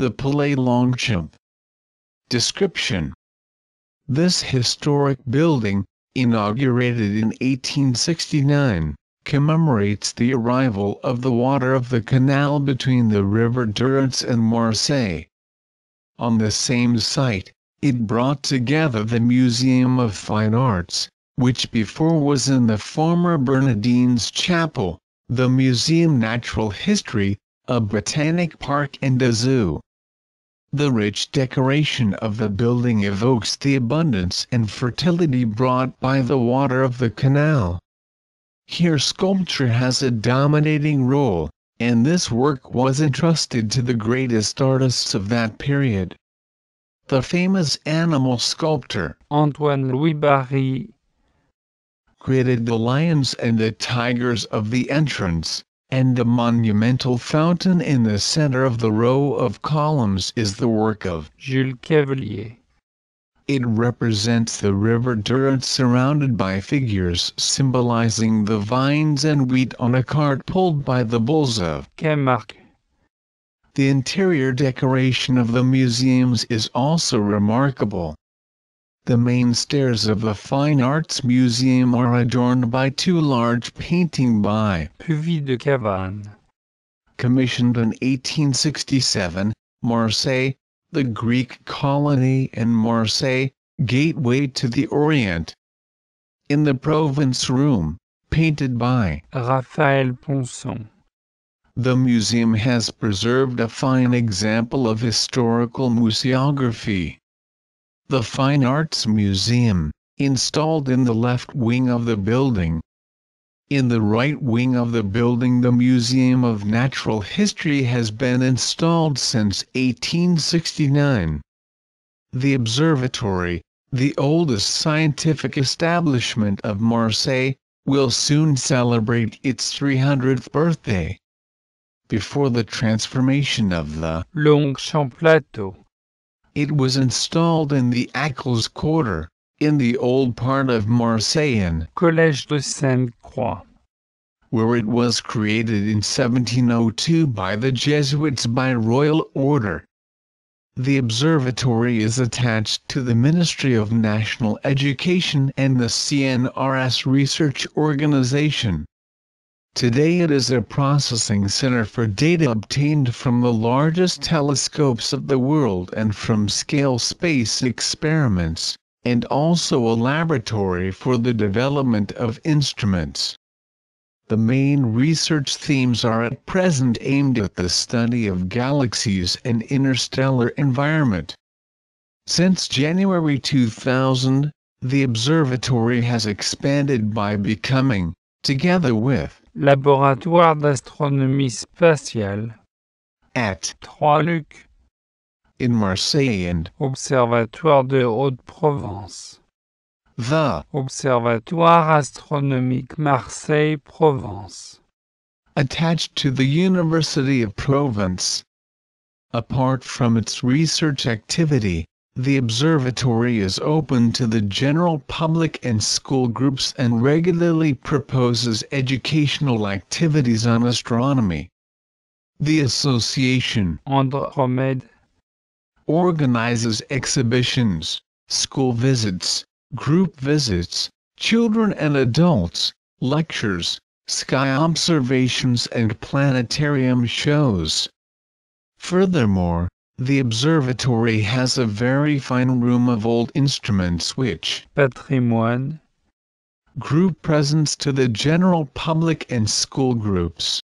The Palais Longchamp. Description This historic building, inaugurated in 1869, commemorates the arrival of the water of the canal between the River Durance and Marseille. On the same site, it brought together the Museum of Fine Arts, which before was in the former Bernardine's Chapel, the Museum Natural History, a botanic park and a zoo. The rich decoration of the building evokes the abundance and fertility brought by the water of the canal. Here sculpture has a dominating role, and this work was entrusted to the greatest artists of that period. The famous animal sculptor Antoine Louis Barry created the lions and the tigers of the entrance, and the monumental fountain in the center of the row of columns is the work of Jules Cavelier. It represents the river Durant surrounded by figures symbolizing the vines and wheat on a cart pulled by the bulls of Camargue. The interior decoration of the museums is also remarkable. The main stairs of the Fine Arts Museum are adorned by two large paintings by Puvis de Cavannes. Commissioned in 1867, Marseille, the Greek colony and Marseille, gateway to the Orient. In the Provence Room, painted by Raphael Ponson. The museum has preserved a fine example of historical museography the Fine Arts Museum, installed in the left wing of the building. In the right wing of the building the Museum of Natural History has been installed since 1869. The observatory, the oldest scientific establishment of Marseille, will soon celebrate its 300th birthday. Before the transformation of the Longchamp Plateau it was installed in the Ackles Quarter, in the old part of Marseillan Collège de Sainte-Croix, where it was created in 1702 by the Jesuits by royal order. The observatory is attached to the Ministry of National Education and the CNRS Research Organization. Today it is a processing center for data obtained from the largest telescopes of the world and from scale space experiments, and also a laboratory for the development of instruments. The main research themes are at present aimed at the study of galaxies and interstellar environment. Since January 2000, the observatory has expanded by becoming, together with Laboratoire d'astronomie spatiale. At Trois-Luc. In Marseille and Observatoire de Haute-Provence. The Observatoire astronomique Marseille-Provence. Attached to the University of Provence. Apart from its research activity, the observatory is open to the general public and school groups and regularly proposes educational activities on astronomy. The Association organizes exhibitions, school visits, group visits, children and adults, lectures, sky observations and planetarium shows. Furthermore, the observatory has a very fine room of old instruments which patrimoine group presents to the general public and school groups.